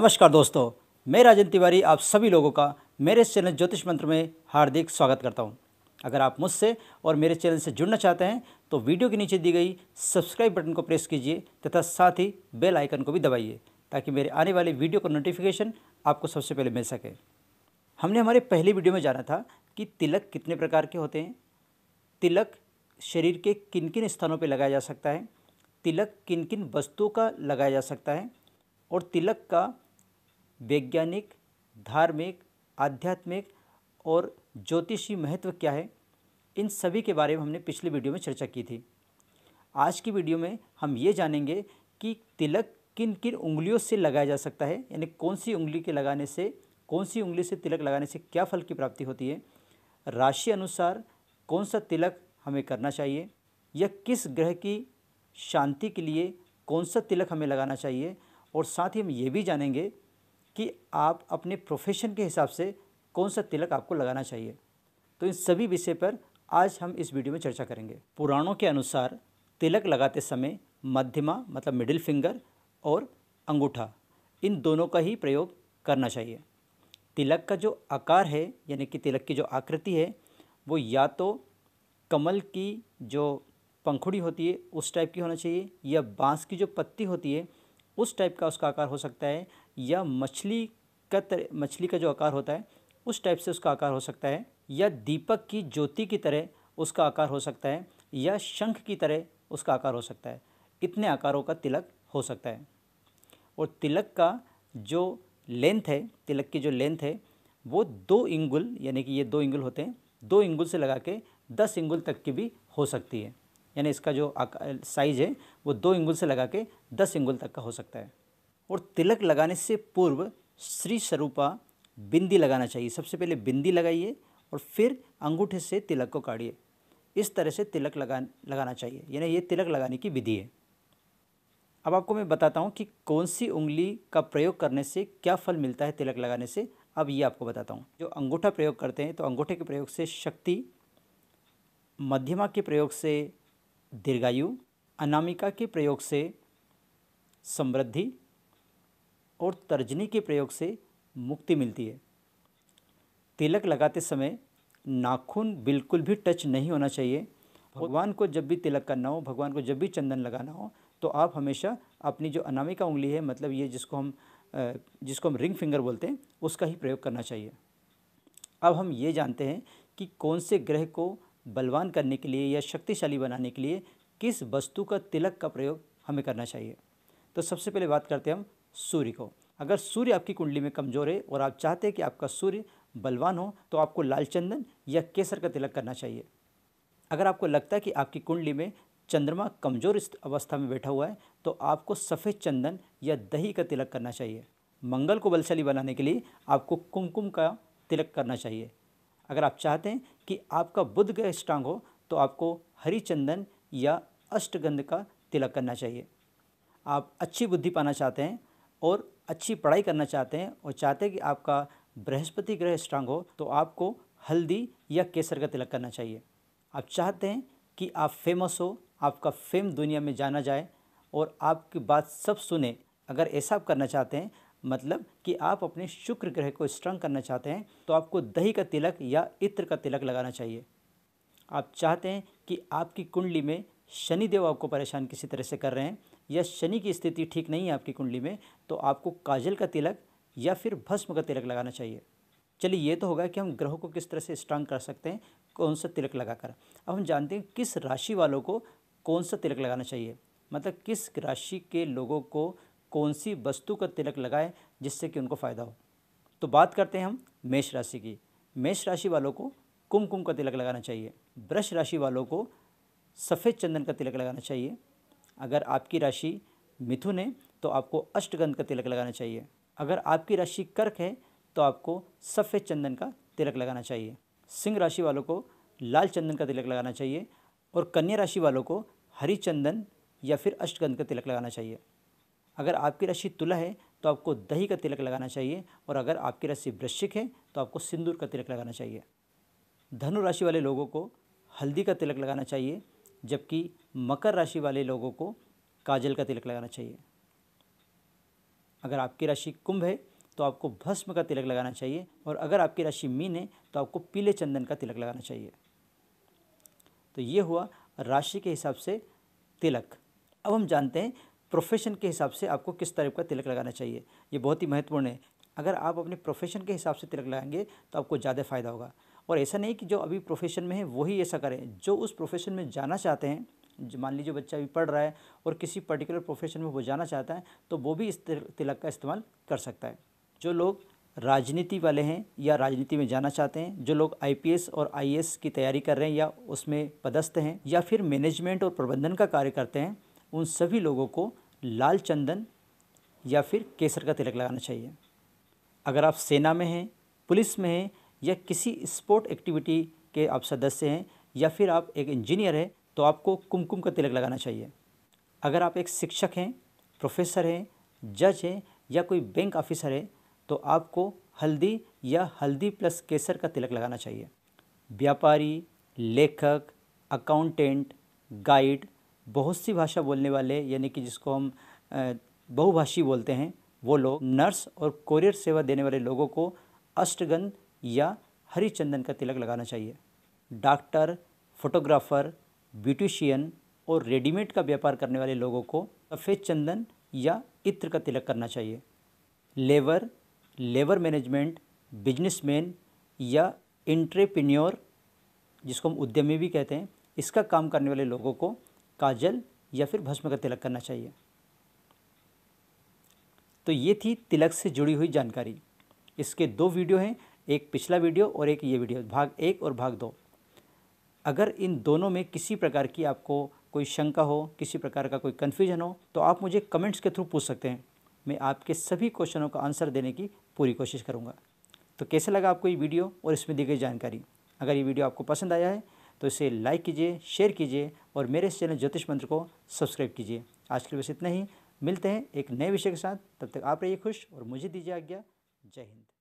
नमस्कार दोस्तों मैं राजन तिवारी आप सभी लोगों का मेरे चैनल ज्योतिष मंत्र में हार्दिक स्वागत करता हूं। अगर आप मुझसे और मेरे चैनल से जुड़ना चाहते हैं तो वीडियो के नीचे दी गई सब्सक्राइब बटन को प्रेस कीजिए तथा साथ ही बेल आइकन को भी दबाइए ताकि मेरे आने वाले वीडियो का नोटिफिकेशन आपको सबसे पहले मिल सके हमने हमारे पहली वीडियो में जाना था कि तिलक कितने प्रकार के होते हैं तिलक शरीर के किन किन स्थानों पर लगाया जा सकता है तिलक किन किन वस्तुओं का लगाया जा सकता है और तिलक का वैज्ञानिक धार्मिक आध्यात्मिक और ज्योतिषी महत्व क्या है इन सभी के बारे में हमने पिछले वीडियो में चर्चा की थी आज की वीडियो में हम ये जानेंगे कि तिलक किन किन उंगलियों से लगाया जा सकता है यानी कौन सी उंगली के लगाने से कौन सी उंगली से तिलक लगाने से क्या फल की प्राप्ति होती है राशि अनुसार कौन सा तिलक हमें करना चाहिए या किस ग्रह की शांति के लिए कौन सा तिलक हमें लगाना चाहिए और साथ ही हम ये भी जानेंगे कि आप अपने प्रोफेशन के हिसाब से कौन सा तिलक आपको लगाना चाहिए तो इन सभी विषय पर आज हम इस वीडियो में चर्चा करेंगे पुराणों के अनुसार तिलक लगाते समय मध्यमा मतलब मिडिल फिंगर और अंगूठा इन दोनों का ही प्रयोग करना चाहिए तिलक का जो आकार है यानी कि तिलक की जो आकृति है वो या तो कमल की जो पंखुड़ी होती है उस टाइप की होना चाहिए या बांस की जो पत्ती होती है उस टाइप का उसका आकार हो सकता है या मछली का तर, मछली का जो आकार होता है उस टाइप से उसका आकार हो सकता है या दीपक की ज्योति की तरह उसका आकार हो सकता है या शंख की तरह उसका आकार हो सकता है इतने आकारों का तिलक हो सकता है और तिलक का जो लेंथ है तिलक की जो लेंथ है वो दो इंगुल यानी कि ये दो इंगुल होते हैं दो इंगुल से लगा के दस इंगुल तक की भी हो सकती है यानी इसका जो साइज़ है वो दो इंगुल से लगा के दस इंगुल तक का हो सकता है और तिलक लगाने से पूर्व श्री स्वरूपा बिंदी लगाना चाहिए सबसे पहले बिंदी लगाइए और फिर अंगूठे से तिलक को काढ़िए इस तरह से तिलक लगा लगाना चाहिए यानी ये तिलक लगाने की विधि है अब आपको मैं बताता हूँ कि कौन सी उंगली का प्रयोग करने से क्या फल मिलता है तिलक लगाने से अब ये आपको बताता हूँ जो अंगूठा प्रयोग करते हैं तो अंगूठे के प्रयोग से शक्ति मध्यमा के प्रयोग से दीर्घायु अनामिका के प्रयोग से समृद्धि और तर्जनी के प्रयोग से मुक्ति मिलती है तिलक लगाते समय नाखून बिल्कुल भी टच नहीं होना चाहिए भगवान को जब भी तिलक करना हो भगवान को जब भी चंदन लगाना हो तो आप हमेशा अपनी जो अनामिका उंगली है मतलब ये जिसको हम जिसको हम रिंग फिंगर बोलते हैं उसका ही प्रयोग करना चाहिए अब हम ये जानते हैं कि कौन से ग्रह को बलवान करने के लिए या शक्तिशाली बनाने के लिए किस वस्तु का तिलक का प्रयोग हमें करना चाहिए तो सबसे पहले बात करते हैं हम सूर्य को अगर सूर्य आपकी कुंडली में कमज़ोर है और आप चाहते हैं कि आपका सूर्य बलवान हो तो आपको लाल चंदन या केसर का तिलक करना चाहिए अगर आपको लगता है कि आपकी कुंडली में चंद्रमा कमज़ोर अवस्था में बैठा हुआ है तो आपको सफ़ेद चंदन या दही का तिलक करना चाहिए मंगल को बलशाली बनाने के लिए आपको कुमकुम का तिलक करना चाहिए अगर आप चाहते हैं कि आपका बुध ग्रह स्ट्रांग हो तो आपको हरी चंदन या अष्टगंध का तिलक करना चाहिए आप अच्छी बुद्धि पाना चाहते हैं और अच्छी पढ़ाई करना चाहते हैं और चाहते हैं कि आपका बृहस्पति ग्रह स्ट्रांग हो तो आपको हल्दी या केसर का तिलक करना चाहिए आप चाहते हैं कि आप फेमस हो आपका फेम दुनिया में जाना जाए और आपकी बात सब सुने अगर ऐसा आप करना चाहते हैं मतलब कि आप अपने शुक्र ग्रह को स्ट्रांग करना चाहते हैं तो आपको दही का तिलक या इत्र का तिलक लगाना चाहिए आप चाहते हैं कि आपकी कुंडली में शनिदेव आपको परेशान किसी तरह से कर रहे हैं या शनि की स्थिति ठीक नहीं है आपकी कुंडली में तो आपको काजल का तिलक या फिर भस्म का तिलक लगाना चाहिए चलिए ये तो होगा कि हम ग्रह को किस तरह से स्ट्रांग कर सकते हैं कौन सा तिलक लगाकर अब हम जानते हैं किस राशि वालों को कौन सा तिलक लगाना चाहिए मतलब किस राशि के लोगों को कौन सी वस्तु का तिलक लगाएं जिससे कि उनको फ़ायदा हो तो बात करते हैं हम मेष राशि की मेष राशि वालों को कुमकुम का तिलक लगाना चाहिए वृष राशि वालों को सफ़ेद चंदन का तिलक लगाना चाहिए अगर आपकी राशि मिथुन है तो आपको अष्टगंध का तिलक लगाना चाहिए अगर आपकी राशि कर्क है तो आपको सफ़ेद चंदन का तिलक लगाना चाहिए सिंह राशि वालों को लाल चंदन का तिलक लगाना चाहिए और कन्या राशि वालों को हरी चंदन या फिर अष्टगंध का तिलक लगाना चाहिए अगर आपकी राशि तुला है तो आपको दही का तिलक लगाना चाहिए और अगर आपकी राशि वृश्चिक है तो आपको सिंदूर का तिलक लगाना चाहिए धनु राशि वाले लोगों को हल्दी का तिलक लगाना चाहिए जबकि मकर राशि वाले लोगों को काजल का तिलक लगाना चाहिए अगर आपकी राशि कुंभ है तो आपको भस्म का तिलक लगाना चाहिए और अगर आपकी राशि मीन है तो आपको पीले चंदन का तिलक लगाना चाहिए तो ये हुआ राशि के हिसाब से तिलक अब हम जानते हैं प्रोफेशन के हिसाब से आपको किस तरह का तिलक लगाना चाहिए ये बहुत ही महत्वपूर्ण है अगर आप अपने प्रोफेशन के हिसाब से तिलक लगाएंगे तो आपको ज़्यादा फ़ायदा होगा और ऐसा नहीं कि जो अभी प्रोफेशन में है वही ऐसा करें जो उस प्रोफेशन में जाना चाहते हैं मान लीजिए बच्चा अभी पढ़ रहा है और किसी पर्टिकुलर प्रोफेशन में वो जाना चाहता है तो वो भी इस तिलक का इस्तेमाल कर सकता है जो लोग राजनीति वाले हैं या राजनीति में जाना चाहते हैं जो लोग आईपीएस और आईएएस की तैयारी कर रहे हैं या उसमें पदस्थ हैं या फिर मैनेजमेंट और प्रबंधन का कार्य करते हैं उन सभी लोगों को लाल चंदन या फिर केसर का तिलक लगाना चाहिए अगर आप सेना में हैं पुलिस में हैं या किसी स्पोर्ट एक्टिविटी के आप सदस्य हैं या फिर आप एक इंजीनियर हैं तो आपको कुमकुम का तिलक लगाना चाहिए अगर आप एक शिक्षक हैं प्रोफेसर हैं जज हैं या कोई बैंक ऑफिसर है तो आपको हल्दी या हल्दी प्लस केसर का तिलक लगाना चाहिए व्यापारी लेखक अकाउंटेंट गाइड बहुत सी भाषा बोलने वाले यानी कि जिसको हम बहुभाषी बोलते हैं वो लोग नर्स और कोरियर सेवा देने वाले लोगों को अष्टगंध या हरी चंदन का तिलक लगाना चाहिए डॉक्टर फोटोग्राफ़र ब्यूटिशियन और रेडीमेड का व्यापार करने वाले लोगों को सफ़ेद चंदन या इत्र का तिलक करना चाहिए लेबर लेबर मैनेजमेंट बिजनेसमैन या इंट्रेप्रन्योर जिसको हम उद्यमी भी कहते हैं इसका काम करने वाले लोगों को काजल या फिर भस्म का तिलक करना चाहिए तो ये थी तिलक से जुड़ी हुई जानकारी इसके दो वीडियो हैं एक पिछला वीडियो और एक ये वीडियो भाग एक और भाग दो अगर इन दोनों में किसी प्रकार की आपको कोई शंका हो किसी प्रकार का कोई कन्फ्यूजन हो तो आप मुझे कमेंट्स के थ्रू पूछ सकते हैं मैं आपके सभी क्वेश्चनों का आंसर देने की पूरी कोशिश करूँगा तो कैसे लगा आपको ये वीडियो और इसमें दी गई जानकारी अगर ये वीडियो आपको पसंद आया है तो इसे लाइक कीजिए शेयर कीजिए और मेरे चैनल ज्योतिष मंत्र को सब्सक्राइब कीजिए आज के लिए बस इतना ही मिलते हैं एक नए विषय के साथ तब तक आप रहिए खुश और मुझे दीजिए आज्ञा जय हिंद